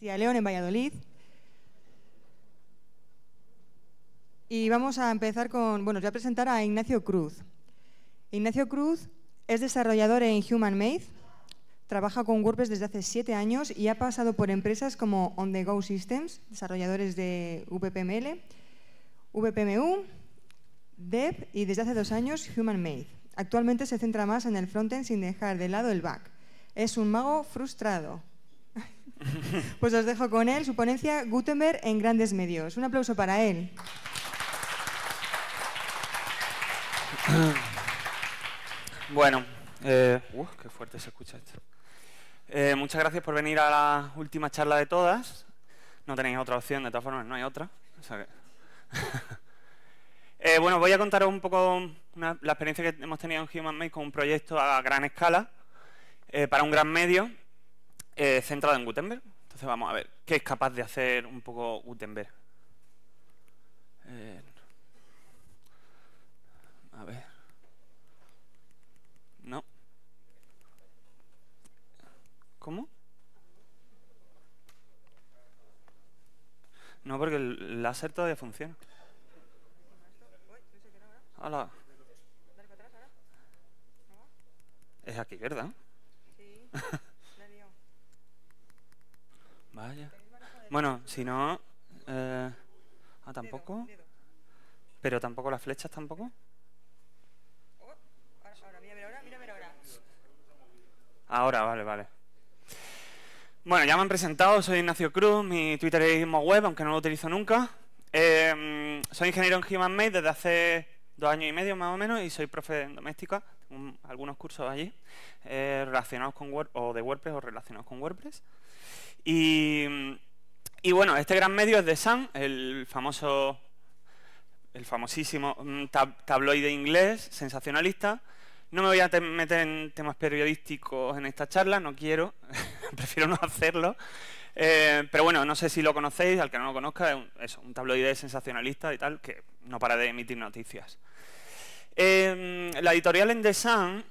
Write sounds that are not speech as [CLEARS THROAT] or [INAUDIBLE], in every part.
León en Valladolid. Y vamos a empezar con, bueno, voy a presentar a Ignacio Cruz. Ignacio Cruz es desarrollador en Human trabaja con WordPress desde hace siete años y ha pasado por empresas como On The Go Systems, desarrolladores de VPML, VPMU, Dev y desde hace dos años Human Made. Actualmente se centra más en el frontend sin dejar de lado el back. Es un mago frustrado, [LAUGHS] Pues os dejo con él, su ponencia Gutenberg en grandes medios. Un aplauso para él. [COUGHS] Bueno, eh, ¡uh! qué fuerte se escucha esto. Eh, muchas gracias por venir a la última charla de todas. No tenéis otra opción, de todas formas, no hay otra. [LAUGHS] Eh, bueno, voy a contaros un poco la experiencia que hemos tenido en Human Made con un proyecto a gran escala para un gran medio eh, centrada en Gutenberg. Entonces vamos a ver qué es capaz de hacer un poco Gutenberg. Eh, a ver. No. ¿Cómo? No, porque el láser todavía funciona. Hola. Es aquí, ¿verdad? Sí. [LAUGHS] Vaya. Bueno, si no... Eh, ah, tampoco. Pero tampoco las flechas tampoco. Ahora, vale, vale. Bueno, ya me han presentado, soy Ignacio Cruz, mi Twitter es web, aunque no lo utilizo nunca. Em, soy ingeniero en Human Made desde hace dos años y medio más o menos y soy profe en doméstica, tengo algunos cursos allí eh, relacionados con Word, o de WordPress o relacionados con WordPress. Y, bueno, este gran medio es The Sun, el famoso, el famosísimo mm, tabloide inglés, sensacionalista. No me voy a meter en temas periodísticos en esta charla, no quiero, [LAUGHS] prefiero no hacerlo. Eh, pero bueno, no sé si lo conocéis, al que no lo conozca, es un, tabloide sensacionalista y tal, que no para de emitir noticias. Em, la editorial en The Sun,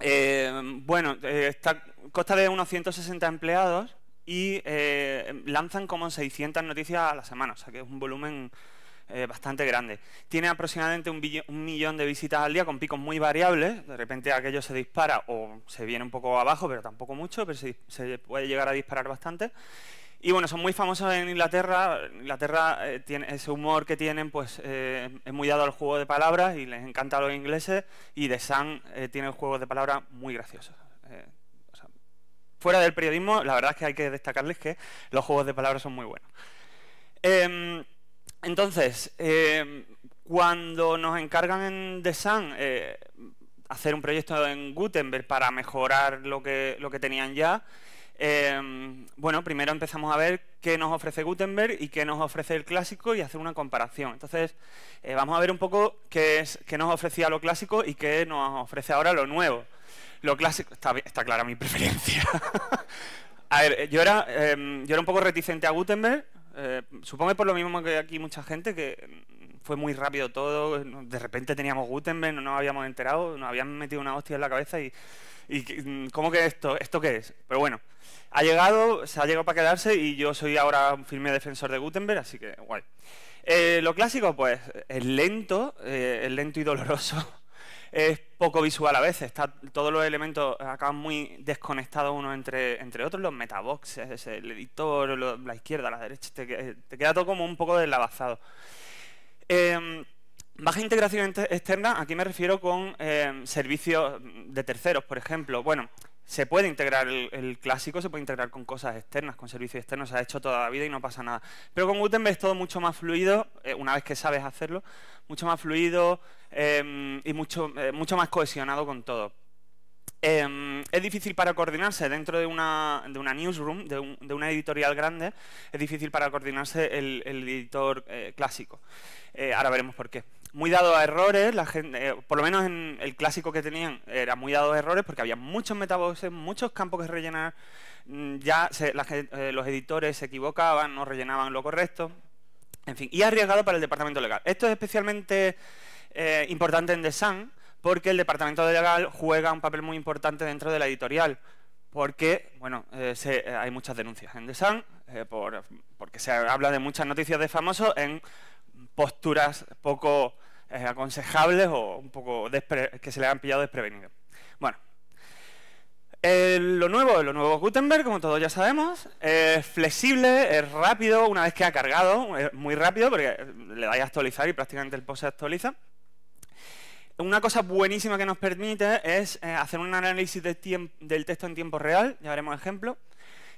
eh, bueno, eh, está, consta de unos 160 empleados y eh, lanzan como 600 noticias a la semana, o sea que es un volumen eh, bastante grande. Tiene aproximadamente un, millón de visitas al día con picos muy variables, de repente aquello se dispara o se viene un poco abajo, pero tampoco mucho, pero se, puede llegar a disparar bastante. Y bueno, son muy famosos en Inglaterra. Inglaterra eh, tiene ese humor que tienen, pues es muy dado al juego de palabras y les encanta a los ingleses. Y The Sun tiene juegos de palabras muy graciosos fuera del periodismo, la verdad es que hay que destacarles que los juegos de palabras son muy buenos. Em, entonces, em, cuando nos encargan en The Sun eh, hacer un proyecto en Gutenberg para mejorar lo que, lo que tenían ya, em, bueno, primero empezamos a ver qué nos ofrece Gutenberg y qué nos ofrece el clásico y hacer una comparación. Entonces, eh, vamos a ver un poco qué, es, qué nos ofrecía lo clásico y qué nos ofrece ahora lo nuevo. Lo clásico, está, clara mi [LAUGHS] preferencia. a ver, eh, yo era, em, yo era un poco reticente a Gutenberg, eh, supongo que por lo mismo que aquí mucha gente, que mm, fue muy rápido todo, de repente teníamos Gutenberg, no nos habíamos enterado, nos habían metido una hostia en la cabeza y, y mm, ¿cómo que esto? ¿Esto qué es? Pero bueno, ha llegado, se ha llegado para quedarse y yo soy ahora un firme defensor de Gutenberg, así que guay. Eh, lo clásico, pues, es lento, es lento y doloroso es poco visual a veces, está, todos los elementos acaban muy desconectados uno entre, entre otros, los metaboxes, el editor, la izquierda, la derecha, eh, te, queda todo como un poco deslavazado. Em, baja integración externa, aquí me refiero con em, servicios de terceros, por ejemplo. Bueno, se puede integrar el, clásico, se puede integrar con cosas externas, con servicios externos, se ha hecho toda la vida y no pasa nada. Pero con Gutenberg es todo mucho más fluido, eh, una vez que sabes hacerlo, mucho más fluido em, y mucho, eh, mucho más cohesionado con todo. Em, es difícil para coordinarse dentro de una, de una newsroom, de, una editorial grande, es difícil para coordinarse el editor eh, clásico. ahora veremos por qué muy dado a errores, la gente, eh, por lo menos en el clásico que tenían era muy dado a errores porque había muchos metaboxes, muchos campos que rellenar, mm, ya eh, los editores se equivocaban, no rellenaban lo correcto, en fin, y arriesgado para el departamento legal. Esto es especialmente eh, importante en The Sun porque el departamento legal juega un papel muy importante dentro de la editorial porque bueno, hay muchas denuncias en The Sun, porque se habla de muchas noticias de famosos en posturas poco aconsejables o un poco que se le han pillado desprevenido. Bueno, lo nuevo, lo nuevo Gutenberg, como todos ya sabemos, es flexible, es rápido, una vez que ha cargado, es muy rápido, porque le dais a actualizar y prácticamente el post se actualiza. Una cosa buenísima que nos permite es eh, hacer un análisis del texto en tiempo real, ya veremos ejemplo.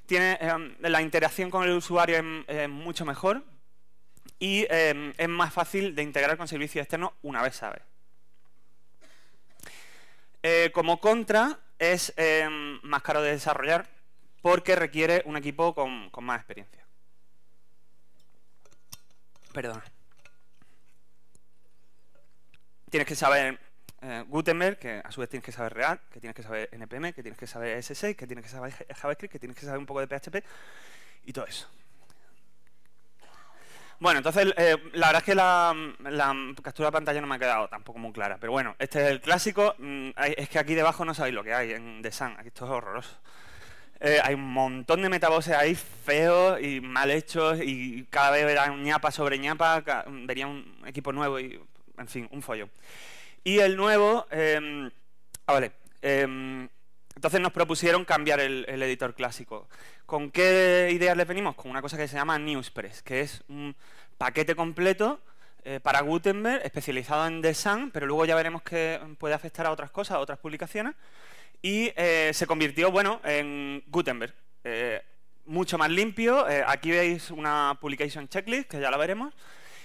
Tiene eh, la interacción con el usuario es mucho mejor, y em, es más fácil de integrar con servicios externos una vez sabe. Eh, como contra, es em, más caro de desarrollar porque requiere un equipo con, más experiencia. Perdona. Tienes que saber eh, Gutenberg, que a su vez tienes que saber React, que tienes que saber NPM, que tienes que saber s que tienes que saber JavaScript, que tienes que saber un poco de PHP y todo eso. Bueno, entonces eh, la verdad es que la, captura de pantalla no me ha quedado tampoco muy clara. Pero bueno, este es el clásico. Mm, es que aquí debajo no sabéis lo que hay en The Sun. Aquí esto es horroroso. Eh, hay un montón de metaboses ahí feos y mal hechos y cada vez era ñapa sobre ñapa, vería un equipo nuevo y, en fin, un follo. Y el nuevo, eh, ah, vale, eh, entonces nos propusieron cambiar el, editor clásico. ¿Con qué ideas les venimos? Con una cosa que se llama Newspress, que es un paquete completo eh, para Gutenberg, especializado en Design, pero luego ya veremos que puede afectar a otras cosas, a otras publicaciones. Y eh, se convirtió, bueno, en Gutenberg. Eh, mucho más limpio. aquí veis una publication checklist, que ya la veremos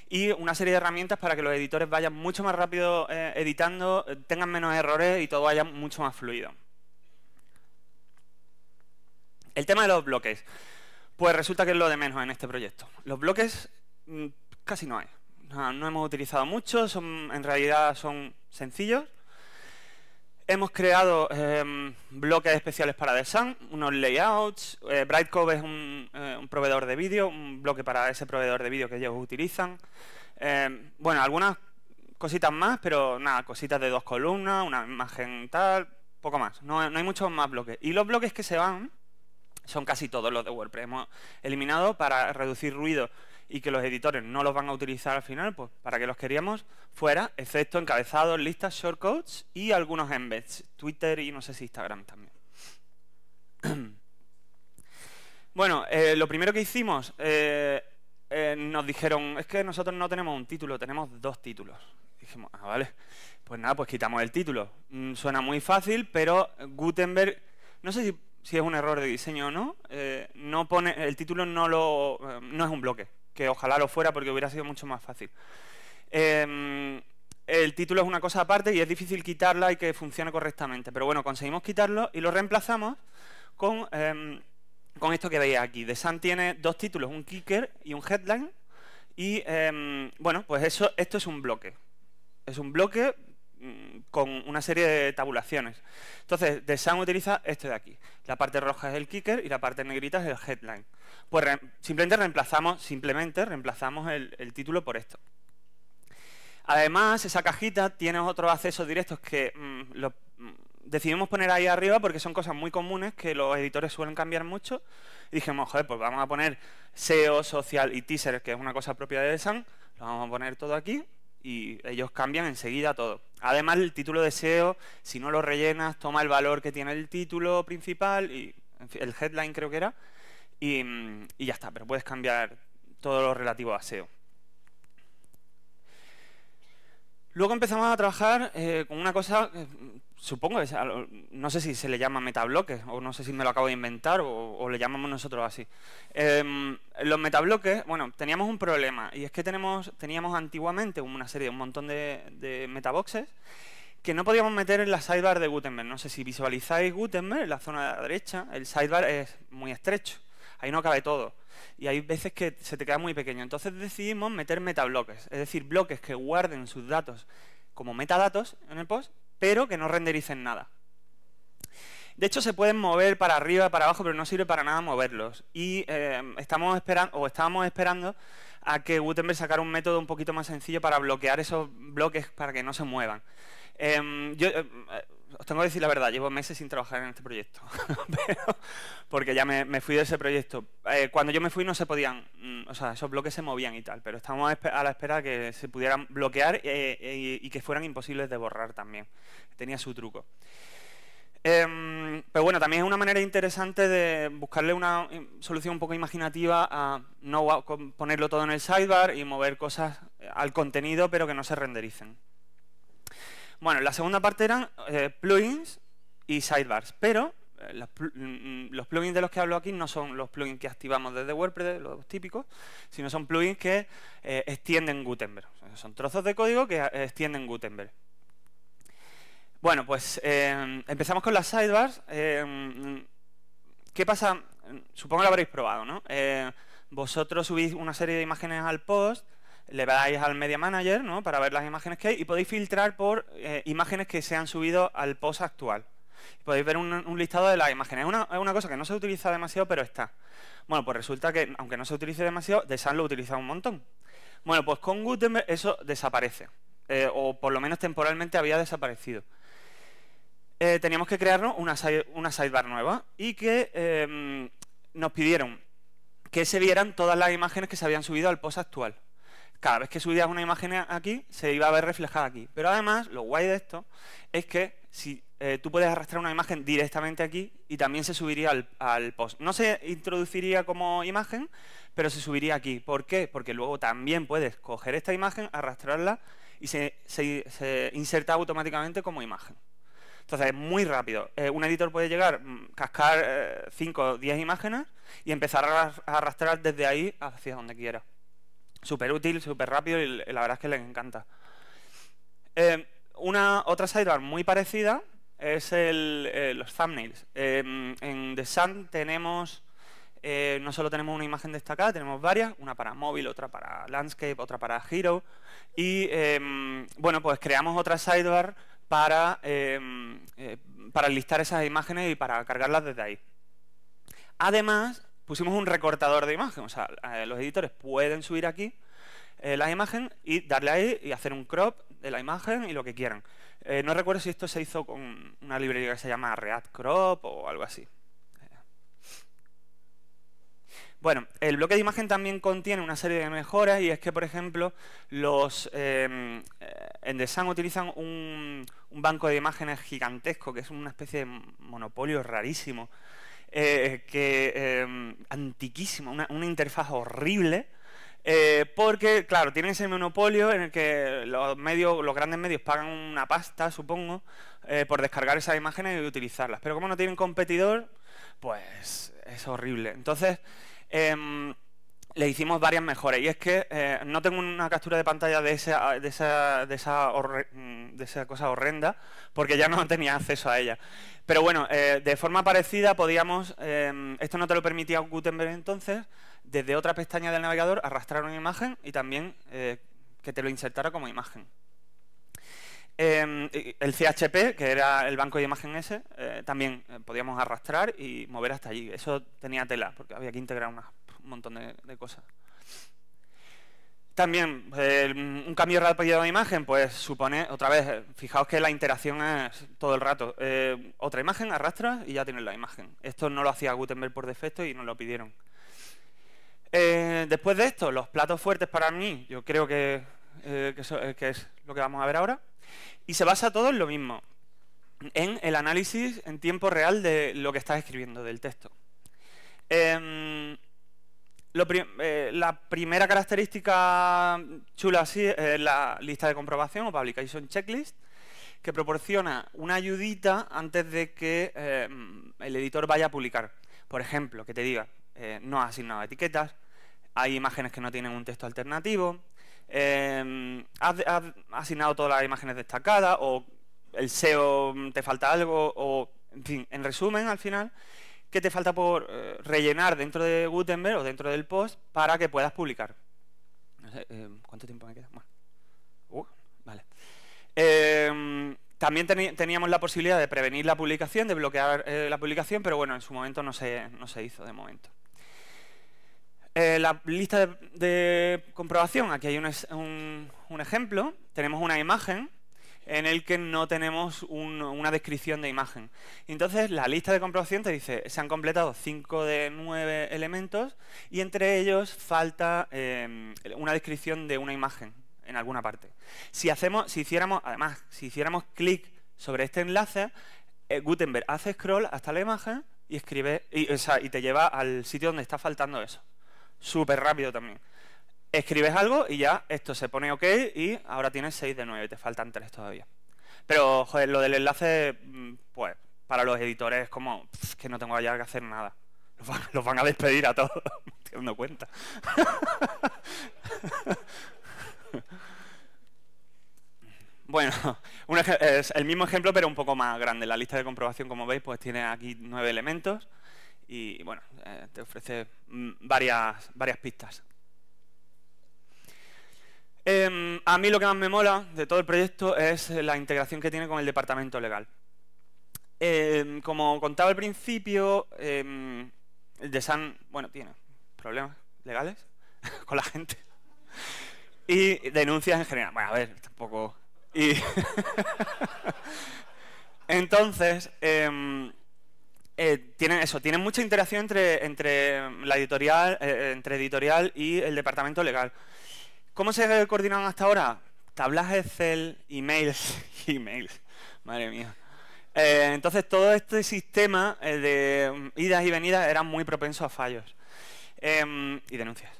y una serie de herramientas para que los editores vayan mucho más rápido editando, tengan menos errores y todo vaya mucho más fluido. El tema de los bloques. Pues resulta que es lo de menos en este proyecto. Los bloques mm, casi no hay. No, hemos utilizado mucho, son, en realidad son sencillos. Hemos creado em, bloques especiales para The Sun, unos layouts. Eh, Brightcove es eh, un, proveedor de vídeo, un bloque para ese proveedor de vídeo que ellos utilizan. Em, bueno, algunas cositas más, pero nada, cositas de dos columnas, una imagen tal, poco más. no hay muchos más bloques. Y los bloques que se van son casi todos los de WordPress. Hemos eliminado para reducir ruido y que los editores no los van a utilizar al final, pues para que los queríamos fuera, excepto encabezados, listas, shortcodes y algunos embeds, Twitter y no sé si Instagram también. [CLEARS THROAT] bueno, eh, lo primero que hicimos, eh, eh, nos dijeron, es que nosotros no tenemos un título, tenemos dos títulos. Dijimos, ah, vale, pues nada, pues quitamos el título. Mm, suena muy fácil, pero Gutenberg, no sé si si es un error de diseño o no, eh, no pone, el título no, lo, eh, no es un bloque, que ojalá lo fuera porque hubiera sido mucho más fácil. Em, el título es una cosa aparte y es difícil quitarla y que funcione correctamente, pero bueno, conseguimos quitarlo y lo reemplazamos con, em, con esto que veis aquí. The Sun tiene dos títulos, un kicker y un headline, y em, bueno, pues eso, esto es un bloque. Es un bloque Mm, con una serie de tabulaciones. Entonces, Sun utiliza este de aquí. La parte roja es el kicker y la parte negrita es el headline. Pues simplemente reemplazamos, simplemente reemplazamos el, título por esto. Además, esa cajita tiene otros accesos directos que mm, mm, decidimos poner ahí arriba porque son cosas muy comunes que los editores suelen cambiar mucho. Y dijimos, joder, pues vamos a poner SEO, social y teaser, que es una cosa propia de Sun Lo vamos a poner todo aquí y ellos cambian enseguida todo. Además, el título de SEO, si no lo rellenas, toma el valor que tiene el título principal y el headline creo que era, y, ya está, pero puedes cambiar todo lo relativo a SEO. Luego empezamos a trabajar eh, con una cosa eh, supongo, que no sé si se le llama metabloques, o no sé si me lo acabo de inventar, o, le llamamos nosotros así. Em, los metabloques, bueno, teníamos un problema, y es que tenemos, teníamos antiguamente una serie, un montón de, de metaboxes, que no podíamos meter en la sidebar de Gutenberg. No sé si visualizáis Gutenberg, en la zona de la derecha, el sidebar es muy estrecho, ahí no cabe todo. Y hay veces que se te queda muy pequeño. Entonces decidimos meter metabloques, es decir, bloques que guarden sus datos como metadatos en el post pero que no rendericen nada. De hecho, se pueden mover para arriba, para abajo, pero no sirve para nada moverlos. Y eh, estamos esperando, o estábamos esperando a que Gutenberg sacara un método un poquito más sencillo para bloquear esos bloques para que no se muevan. Em, yo, eh, os tengo que decir la verdad, llevo meses sin trabajar en este proyecto, [LAUGHS] porque ya me, fui de ese proyecto. Eh, cuando yo me fui no se podían, mm, o sea, esos bloques se movían y tal, pero estábamos a la espera que se pudieran bloquear eh, eh, y que fueran imposibles de borrar también. Tenía su truco. Em, pero bueno, también es una manera interesante de buscarle una solución un poco imaginativa a no ponerlo todo en el sidebar y mover cosas al contenido pero que no se rendericen. Bueno, la segunda parte eran eh, plugins y sidebars, pero eh, mm, mm, los plugins de los que hablo aquí no son los plugins que activamos desde WordPress, los típicos, sino son plugins que eh, extienden Gutenberg. Son trozos de código que extienden Gutenberg. Bueno, pues em, empezamos con las sidebars. Em, ¿Qué pasa? Supongo que lo habréis probado, ¿no? vosotros subís una serie de imágenes al post le vais al Media Manager, Para ver las imágenes que hay y podéis filtrar por eh, imágenes que se han subido al post actual. Podéis ver un, listado de las imágenes. Es una, cosa que no se utiliza demasiado, pero está. Bueno, pues resulta que, aunque no se utilice demasiado, Sun lo utiliza un montón. Bueno, pues con Gutenberg eso desaparece. Eh, o por lo menos temporalmente había desaparecido. Eh, teníamos que crearnos una, una sidebar nueva y que nos pidieron que se vieran todas las imágenes que se habían subido al post actual cada vez que subías una imagen aquí, se iba a ver reflejada aquí. Pero además, lo guay de esto es que si eh, tú puedes arrastrar una imagen directamente aquí y también se subiría al, post. No se introduciría como imagen, pero se subiría aquí. ¿Por qué? Porque luego también puedes coger esta imagen, arrastrarla y se, inserta automáticamente como imagen. Entonces es muy rápido. Eh, un editor puede llegar, mm, cascar 5 eh, o 10 imágenes y empezar a arrastrar desde ahí hacia donde quiera súper útil, súper rápido y la verdad es que les encanta. Eh, una, otra sidebar muy parecida es el, eh, los thumbnails. Em, en The Sun tenemos, eh, no solo tenemos una imagen destacada, tenemos varias, una para móvil, otra para landscape, otra para hero. Y em, bueno, pues creamos otra sidebar para, em, para listar esas imágenes y para cargarlas desde ahí. Además, pusimos un recortador de imagen. O sea, eh, los editores pueden subir aquí eh, la imagen y darle ahí y hacer un crop de la imagen y lo que quieran. Eh, no recuerdo si esto se hizo con una librería que se llama React Crop o algo así. Bueno, el bloque de imagen también contiene una serie de mejoras y es que, por ejemplo, los em, eh, en utilizan un, banco de imágenes gigantesco, que es una especie de monopolio rarísimo eh, que, em, antiquísima, una, interfaz horrible. Eh, porque, claro, tienen ese monopolio en el que los medios, los grandes medios pagan una pasta, supongo, eh, por descargar esas imágenes y utilizarlas. Pero como no tienen competidor, pues es horrible. Entonces, em, le hicimos varias mejoras. Y es que eh, no tengo una captura de pantalla de esa, de, esa, mm, cosa horrenda, porque ya no [LAUGHS] tenía acceso a ella. Pero bueno, eh, de forma parecida podíamos, eh, esto no te lo permitía Gutenberg entonces, desde otra pestaña del navegador arrastrar una imagen y también que te lo insertara como imagen. el CHP, que era el banco de imagen ese, también podíamos arrastrar y mover hasta allí. Eso tenía tela, porque había que integrar unas un montón de, cosas. También, un cambio rápido de imagen, pues supone, otra vez, fijaos que la interacción es todo el rato. Eh, otra imagen, arrastras y ya tienes la imagen. Esto no lo hacía Gutenberg por defecto y no lo pidieron. Eh, después de esto, los platos fuertes para mí, yo creo eh, que es lo que vamos a ver ahora. Y se basa todo en lo mismo, en el análisis en tiempo real de lo que estás escribiendo, del texto. Em, eh, la primera característica chula así es eh, la lista de comprobación o publication checklist, que proporciona una ayudita antes de que eh, el editor vaya a publicar. Por ejemplo, que te diga, no has asignado etiquetas, hay imágenes que no tienen un texto alternativo, has, asignado todas las imágenes destacadas, o el SEO te falta algo, o en resumen, al final, que te falta por eh, rellenar dentro de Gutenberg o dentro del post para que puedas publicar. Eh, ¿Cuánto tiempo me queda? Bueno. Uh, vale. Em, también teníamos la posibilidad de prevenir la publicación, de bloquear eh, la publicación, pero bueno, en su momento no se, no se hizo de momento. la lista de, comprobación, aquí hay un, ejemplo. Tenemos una imagen en el que no tenemos una descripción de imagen. Entonces, la lista de comprobación te dice, se han completado 5 de 9 elementos y entre ellos falta eh, una descripción de una imagen en alguna parte. Si, hacemos, si hiciéramos, además, si hiciéramos clic sobre este enlace, eh, Gutenberg hace scroll hasta la imagen y, escribe, y, y te lleva al sitio donde está faltando eso. Súper rápido también escribes algo y ya esto se pone ok y ahora tienes 6 de 9, te faltan 3 todavía. Pero, joder, lo del enlace, mm, pues, para los editores es como que no tengo ya que hacer nada. Los van, a despedir a todos, [LAUGHS] me cuenta. [LAUGHS] bueno, es el mismo ejemplo, pero un poco más grande. La lista de comprobación, como veis, pues tiene aquí nueve elementos y, bueno, eh, te ofrece mm, varias, varias pistas. Em, a mí lo que más me mola de todo el proyecto es la integración que tiene con el departamento legal. Em, como contaba al principio, em, el de San, bueno, tiene problemas legales [LAUGHS] con la gente y denuncias en general. Bueno, a ver, tampoco. [LAUGHS] entonces eh, tienen eso, tienen mucha interacción entre, la editorial, eh, eh, entre editorial y el departamento legal. ¿Cómo se coordinaban hasta ahora? Tablas Excel, emails, [LAUGHS] emails, madre mía. Eh, entonces todo este sistema eh, de mm, idas y venidas era muy propenso a fallos em, y denuncias.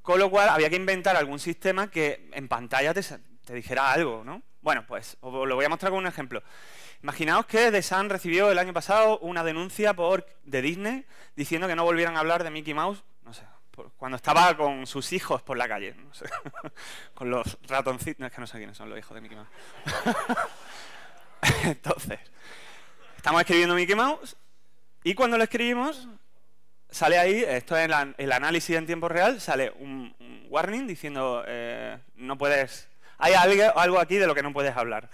Con lo cual había que inventar algún sistema que en pantalla te, dijera algo, ¿no? Bueno, pues os lo voy a mostrar con un ejemplo. Imaginaos que The Sun recibió el año pasado una denuncia por, de Disney diciendo que no volvieran a hablar de Mickey Mouse, no sé, cuando estaba con sus hijos por la calle, [LAUGHS] con los ratoncitos, que no sé quiénes son los hijos de Mickey Mouse. [LAUGHS] Entonces, estamos escribiendo Mickey Mouse y cuando lo escribimos, sale ahí, esto es el, análisis en tiempo real, sale un, warning diciendo, eh, no puedes, hay algo, aquí de lo que no puedes hablar.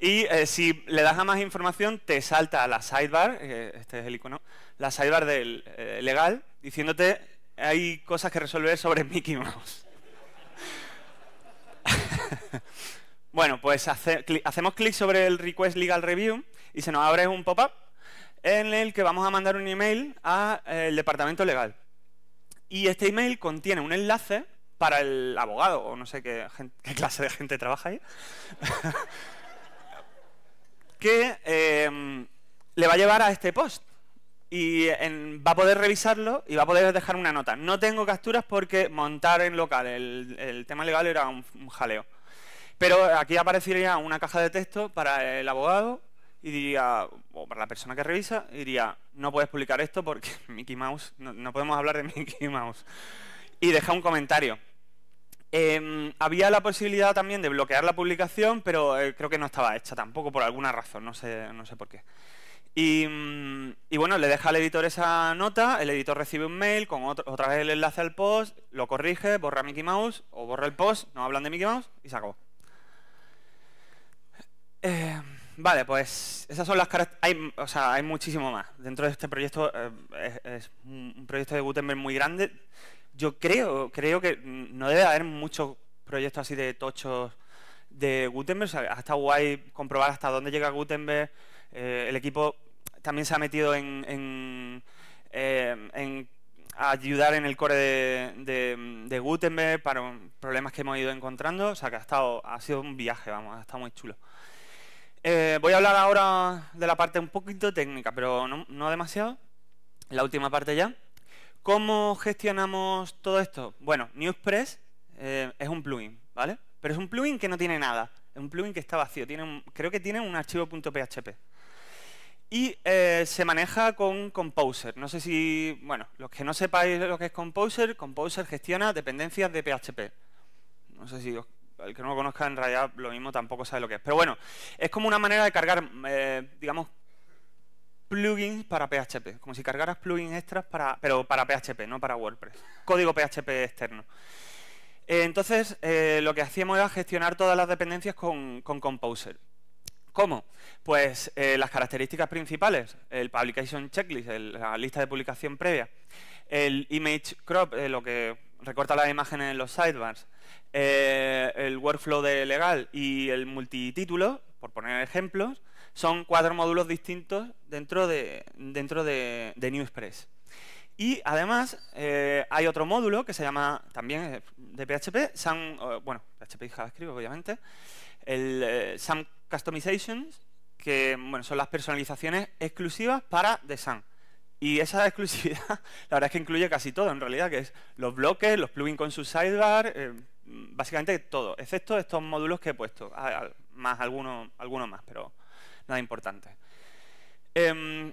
Y eh, si le das a más información, te salta la sidebar, eh, este es el icono, la sidebar del legal, diciéndote hay cosas que resolver sobre [LAUGHS] Mickey Mouse. [LAUGHS] bueno, pues hacemos clic sobre el Request Legal Review y se nos abre un pop-up en el que vamos a mandar un email al eh, el departamento legal. Y este email contiene un enlace para el abogado, o no sé qué, clase de gente trabaja ahí, [LAUGHS] que eh, le va a llevar a este post y en, va a poder revisarlo y va a poder dejar una nota. No tengo capturas porque montar en local el, tema legal era un, jaleo. Pero aquí aparecería una caja de texto para el abogado y diría, o para la persona que revisa, diría, no puedes publicar esto porque [LAUGHS] Mickey Mouse, no, podemos hablar de [LAUGHS] Mickey Mouse. Y deja un comentario. Em, había la posibilidad también de bloquear la publicación, pero eh, creo que no estaba hecha tampoco por alguna razón, no sé, no sé por qué. Mm, y, bueno, le deja al editor esa nota, el editor recibe un mail con otra vez el enlace al post, lo corrige, borra Mickey Mouse o borra el post, no hablan de Mickey Mouse y se acabó. Eh, vale, pues esas son las características. O sea, hay muchísimo más. Dentro de este proyecto eh, es, un proyecto de Gutenberg muy grande. Yo creo, creo que no debe haber muchos proyectos así de tochos de Gutenberg. O sea, está guay comprobar hasta dónde llega Gutenberg. Eh, el equipo también se ha metido en, en, em, ayudar en el core de, Gutenberg para problemas que hemos ido encontrando. O sea, que ha, estado, ha sido un viaje, vamos, ha estado muy chulo. Eh, voy a hablar ahora de la parte un poquito técnica, pero no, demasiado. La última parte ya. ¿Cómo gestionamos todo esto? Bueno, Newspress eh, es un plugin, ¿vale? Pero es un plugin que no tiene nada. Es un plugin que está vacío. creo que tiene un archivo .php. Y eh, se maneja con Composer. No sé si, bueno, los que no sepáis lo que es Composer, Composer gestiona dependencias de PHP. No sé si el que no lo conozca en realidad lo mismo tampoco sabe lo que es. Pero bueno, es como una manera de cargar, eh, digamos, plugins para PHP, como si cargaras plugins extras para, pero para PHP, no para WordPress, código PHP externo. Eh, entonces, lo que hacíamos era gestionar todas las dependencias con Composer. ¿Cómo? Pues eh, las características principales, el publication checklist, la lista de publicación previa, el image crop, eh, lo que recorta las imágenes en los sidebars, eh, el workflow de legal y el multitítulo, por poner ejemplos, son cuatro módulos distintos dentro de, dentro de, Newspress. Y además hay otro módulo que se llama también de PHP, bueno, PHP y JavaScript obviamente, el eh, SAM Customizations, que bueno, son las personalizaciones exclusivas para The Sun. Y esa [LAUGHS] exclusividad, la verdad es que incluye casi todo en realidad, que es los bloques, los plugins con su sidebar, eh, básicamente todo, excepto estos módulos que he puesto, más algunos algunos más, pero nada importante. Em,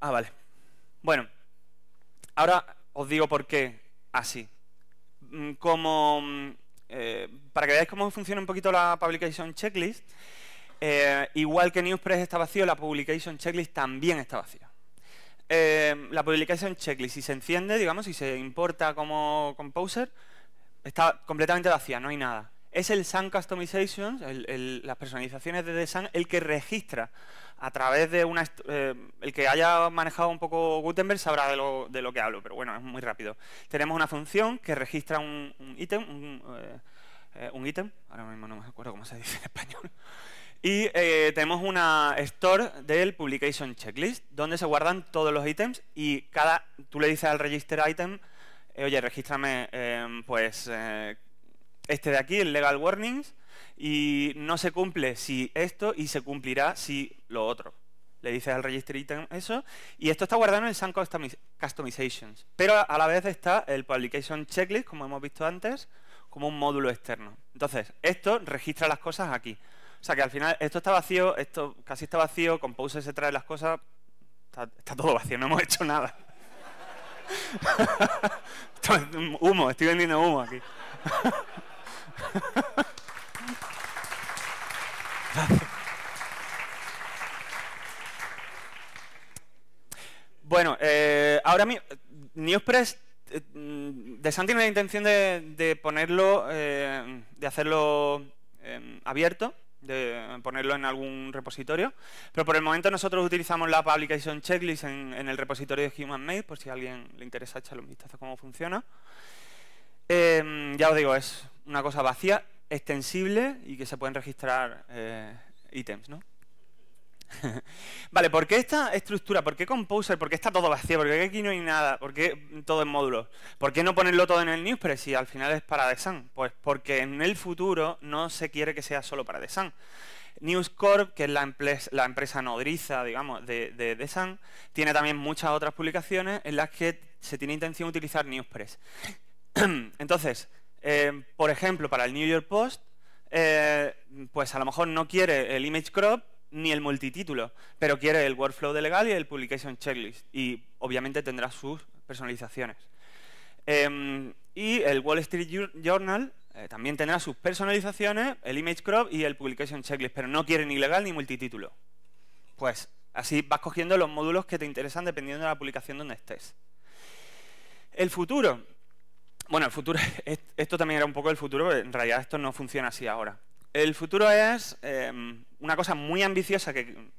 ah, vale. Bueno, ahora os digo por qué así. Mm, como mm, eh, para que veáis cómo funciona un poquito la publication checklist, eh, igual que Newspress está vacío, la publication checklist también está vacía. Eh, la publication checklist, si se enciende, digamos, si se importa como composer, está completamente vacía, no hay nada es el SAN Customizations, las personalizaciones de SAN, el que registra a través de una... Eh, el que haya manejado un poco Gutenberg sabrá de lo, de lo, que hablo, pero bueno, es muy rápido. Tenemos una función que registra un ítem, eh, eh, un, ítem, ahora mismo no me acuerdo cómo se dice en español, y tenemos una store del publication checklist, donde se guardan todos los ítems y cada tú le dices al register item, oye, regístrame pues este de aquí, el legal warnings, y no se cumple si esto y se cumplirá si lo otro. Le dices al register eso, y esto está guardado en el Sun Customizations. Pero a la vez está el Publication Checklist, como hemos visto antes, como un módulo externo. Entonces, esto registra las cosas aquí. O sea que al final esto está vacío, esto casi está vacío, Compose se trae las cosas, está, está todo vacío, no hemos hecho nada. [LAUGHS] humo, estoy vendiendo humo aquí. [LAUGHS] [LAUGHS] bueno, eh, ahora mi Newspress eh, mm, de tiene la intención de, ponerlo, eh, de hacerlo abierto, de ponerlo en algún repositorio, pero por el momento nosotros utilizamos la publication checklist en, el repositorio de Made, por si a alguien le interesa echarle un vistazo a cómo funciona. ya os digo, es una cosa vacía, extensible y que se pueden registrar eh, ítems, ¿no? [LAUGHS] vale, ¿por qué esta estructura? ¿Por qué Composer? ¿Por qué está todo vacío? ¿Por qué aquí no hay nada? ¿Por qué todo en módulos? ¿Por qué no ponerlo todo en el Newspress si al final es para DESAN? Pues porque en el futuro no se quiere que sea solo para DESAN. News Corp, que es la, empresa, nodriza, digamos, de, de, tiene también muchas otras publicaciones en las que se tiene intención utilizar Newspress. [CLEARS THROAT] Entonces, eh, por ejemplo, para el New York Post, eh, pues a lo mejor no quiere el image crop ni el multitítulo, pero quiere el workflow de legal y el publication checklist. Y obviamente tendrá sus personalizaciones. Em, y el Wall Street Journal eh, también tendrá sus personalizaciones, el image crop y el publication checklist, pero no quiere ni legal ni multitítulo. Pues así vas cogiendo los módulos que te interesan dependiendo de la publicación donde estés. El futuro. Bueno, el futuro, [LAUGHS] esto también era un poco el futuro, pero en realidad esto no funciona así ahora. El futuro es em, una cosa muy ambiciosa que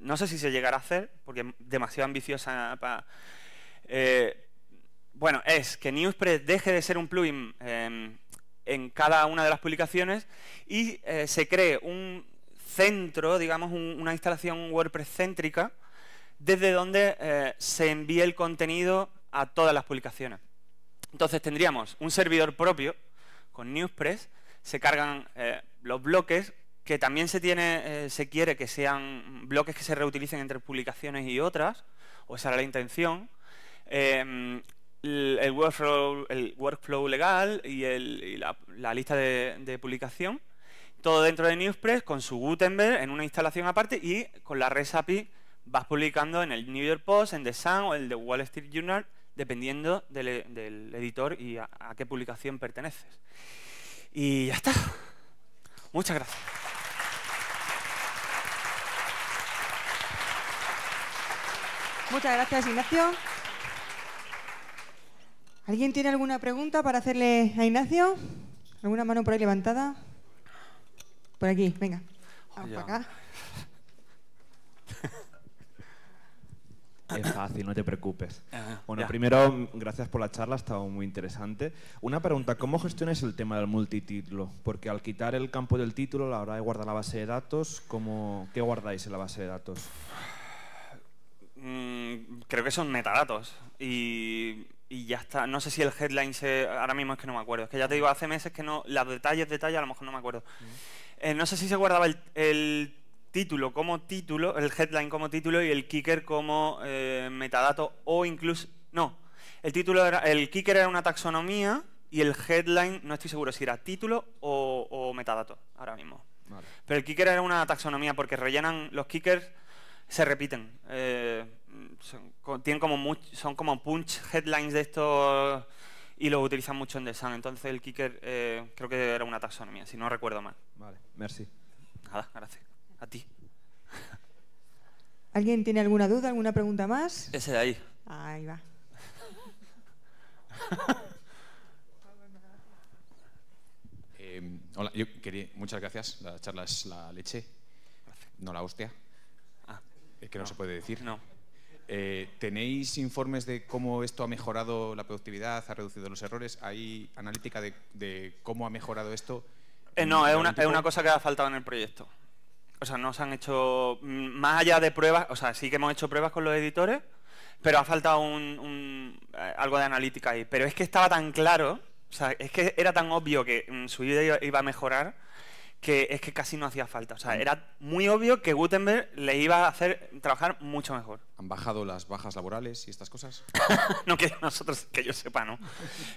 no sé si se llegará a hacer, porque es demasiado ambiciosa para... Eh, bueno, es que Newspress deje de ser un plugin em, en cada una de las publicaciones y eh, se cree un centro, digamos, una instalación WordPress céntrica, desde donde eh, se envíe el contenido a todas las publicaciones. Entonces tendríamos un servidor propio con Newspress, se cargan eh, los bloques que también se, tiene, eh, se quiere que sean bloques que se reutilicen entre publicaciones y otras, o esa era la intención. Em, el, workflow, el, workflow, legal y, la, lista de, publicación. Todo dentro de Newspress con su Gutenberg en una instalación aparte y con la REST API vas publicando en el New York Post, en The Sun o el The Wall Street Journal dependiendo e, del, editor y a, qué publicación perteneces. Y ya está. Muchas gracias. Muchas gracias, Ignacio. ¿Alguien tiene alguna pregunta para hacerle a Ignacio? ¿Alguna mano por ahí levantada? Por aquí, venga. Vamos acá. [LAUGHS] [COUGHS] Es fácil, no te preocupes. [COUGHS] Bueno, primero, gracias por la charla, ha estado muy interesante. Una pregunta, ¿cómo gestionáis el tema del multitítulo? Porque al quitar el campo del título, a la hora de guardar la base de datos, ¿cómo, ¿qué guardáis en la base de datos? Mm, creo que son metadatos y, ya está. No sé si el headline se... Ahora mismo es que no me acuerdo. Es que ya te digo, hace meses que no... Los detalles, detalles, a lo mejor no me acuerdo. Mm. Eh, no sé si se guardaba el, el título como título, el headline como título y el kicker como eh, metadato o incluso... No, el, título el kicker era una taxonomía y el headline, no estoy seguro si era título o, metadato ahora mismo. Pero el kicker era una taxonomía porque rellenan los kickers, se repiten. Eh, son, tienen como son como punch headlines de estos y los utilizan mucho en Design. Entonces el kicker eh, creo que era una taxonomía, si no recuerdo mal. Vale, merci. Nada, gracias. A ti. ¿Alguien tiene alguna duda, alguna pregunta más? Ese de ahí. Ahí va. [LAUGHS] Eh, hola, yo quería, muchas gracias. La charla es la leche, no la hostia. Ah. Es que no, se puede decir. No. Eh, ¿Tenéis informes de cómo esto ha mejorado la productividad, ha reducido los errores? ¿Hay analítica de, cómo ha mejorado esto? Eh, no, es una cosa que ha faltado en el proyecto o sea, no se han hecho, mm, más allá de pruebas, o sea, sí que hemos hecho pruebas con los editores, pero ha faltado un, eh, algo de analítica ahí. Pero es que estaba tan claro, o sea, es que era tan obvio que mm, su idea iba a mejorar, que es que casi no hacía falta. O sea, era muy obvio que Gutenberg le iba a hacer trabajar mucho mejor. ¿Han bajado las bajas laborales y estas cosas? [LAUGHS] no que nosotros, que yo sepa, ¿no?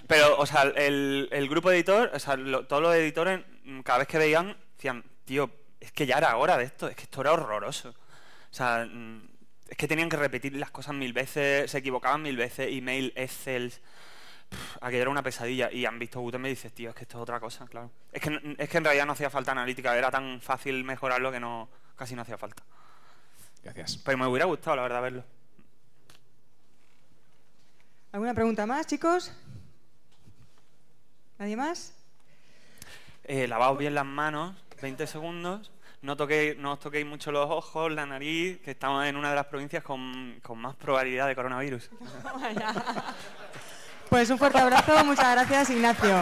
Pero, o sea, el, grupo editor, o sea, todos los editores, mm, cada vez que veían, decían, tío, es que ya era hora de esto, es que esto era horroroso. O sea, mm, es que tenían que repetir las cosas mil veces, se equivocaban mil veces, email, Excel. aquello era una pesadilla. Y han visto Gutenberg y dices, tío, es que esto es otra cosa, claro. Es que, es que en realidad no hacía falta analítica, era tan fácil mejorarlo que no casi no hacía falta. Gracias. Pero me hubiera gustado, la verdad, verlo. ¿Alguna pregunta más, chicos? ¿Nadie más? Eh, lavaos bien las manos, 20 segundos no, os toquéis mucho los ojos, la nariz, que estamos en una de las provincias con, con más probabilidad de coronavirus. [LAUGHS] pues un fuerte abrazo, muchas gracias Ignacio.